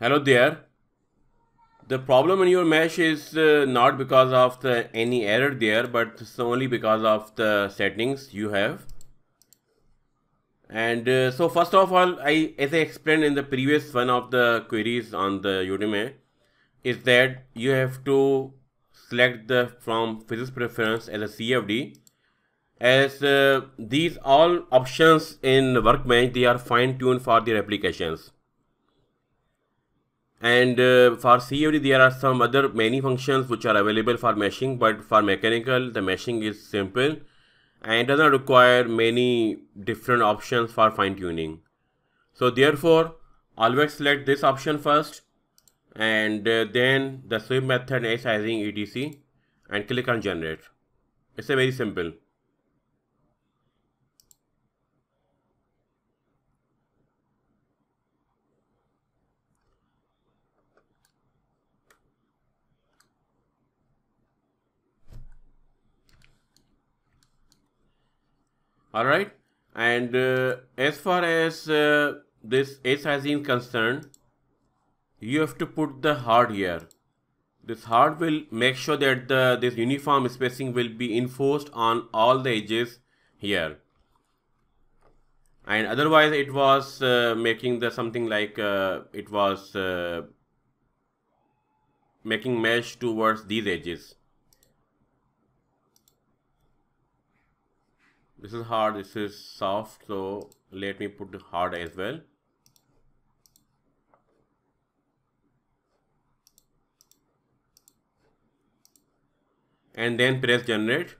hello there the problem in your mesh is uh, not because of the any error there but only because of the settings you have and uh, so first of all i as i explained in the previous one of the queries on the udemy is that you have to select the from physics preference as a cfd as uh, these all options in workbench they are fine tuned for their applications and uh, for CFD there are some other many functions which are available for meshing but for mechanical the meshing is simple and does not require many different options for fine tuning. So therefore always select this option first and uh, then the swim method sizing etc and click on generate. It's a very simple. all right and uh, as far as uh, this is concerned you have to put the hard here this hard will make sure that the this uniform spacing will be enforced on all the edges here and otherwise it was uh, making the something like uh, it was uh, making mesh towards these edges this is hard this is soft so let me put hard as well and then press generate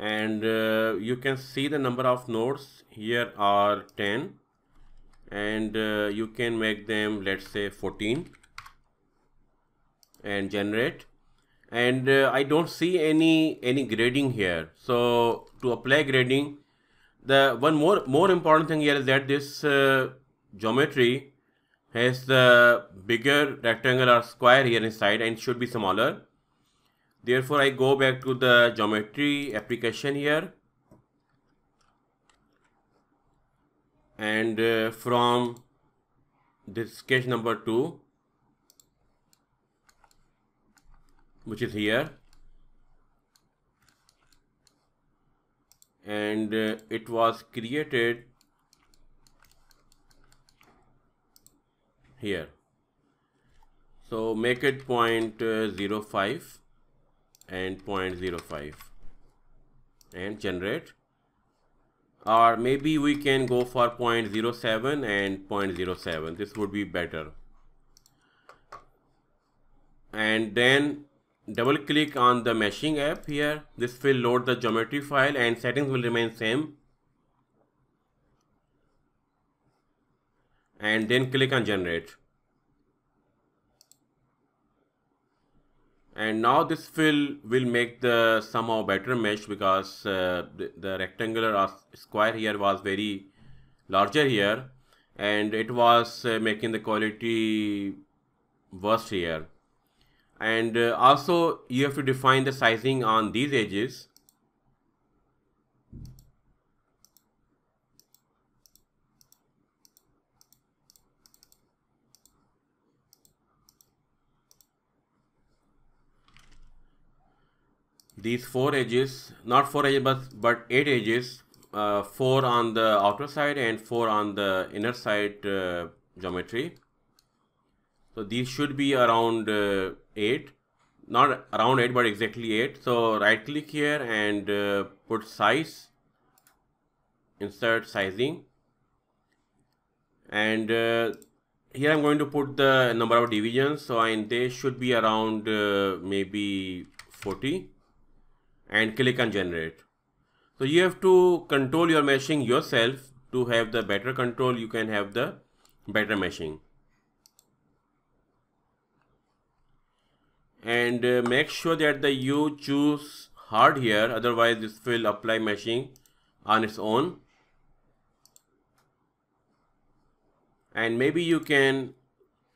and uh, you can see the number of nodes here are 10 and uh, you can make them let's say 14 and generate and uh, I don't see any any grading here so to apply grading the one more more important thing here is that this uh, geometry has the bigger rectangle or square here inside and should be smaller therefore I go back to the geometry application here and uh, from this sketch number 2 which is here and uh, it was created here so make it uh, 0.05 and 0.05 and generate or maybe we can go for 0.07 and 0.07 this would be better and then double click on the meshing app here this will load the geometry file and settings will remain same and then click on generate and now this fill will make the somehow better mesh because uh, the, the, rectangular square here was very larger here and it was uh, making the quality worse here and uh, also you have to define the sizing on these edges these four edges not four edges but, but eight edges uh, four on the outer side and four on the inner side uh, geometry so these should be around uh, eight not around eight but exactly eight so right click here and uh, put size insert sizing and uh, here I'm going to put the number of divisions so I, they should be around uh, maybe 40 and click on generate. So you have to control your meshing yourself to have the better control you can have the better meshing. And uh, make sure that the you choose hard here otherwise this will apply meshing on its own. And maybe you can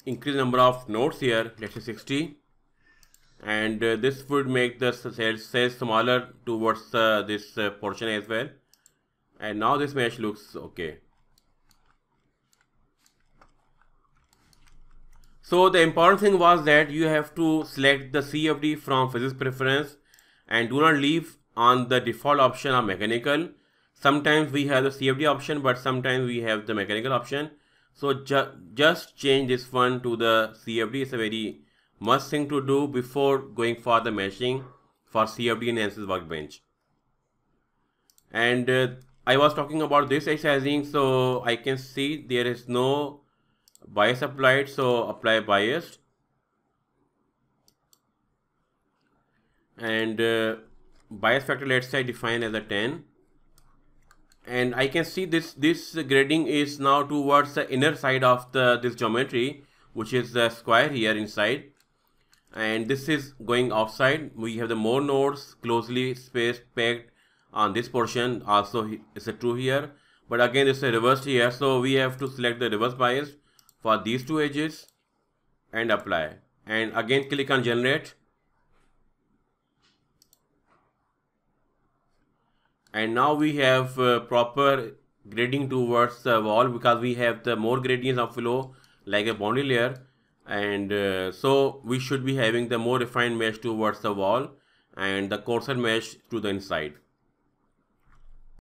increase number of nodes here let's say 60 and uh, this would make the sales smaller towards uh, this uh, portion as well and now this mesh looks okay so the important thing was that you have to select the CFD from physics preference and do not leave on the default option of mechanical sometimes we have the CFD option but sometimes we have the mechanical option so ju just change this one to the CFD it's a very must thing to do before going for the meshing for CFD analysis ANSYS Workbench. And uh, I was talking about this sizing, so I can see there is no bias applied, so apply bias. And uh, bias factor, let's say define as a 10 and I can see this this grading is now towards the inner side of the this geometry which is the square here inside and this is going outside we have the more nodes closely spaced packed on this portion also is a true here but again it's a reversed here so we have to select the reverse bias for these two edges and apply and again click on generate and now we have uh, proper grading towards the wall because we have the more gradients of flow like a boundary layer and uh, so we should be having the more refined mesh towards the wall and the coarser mesh to the inside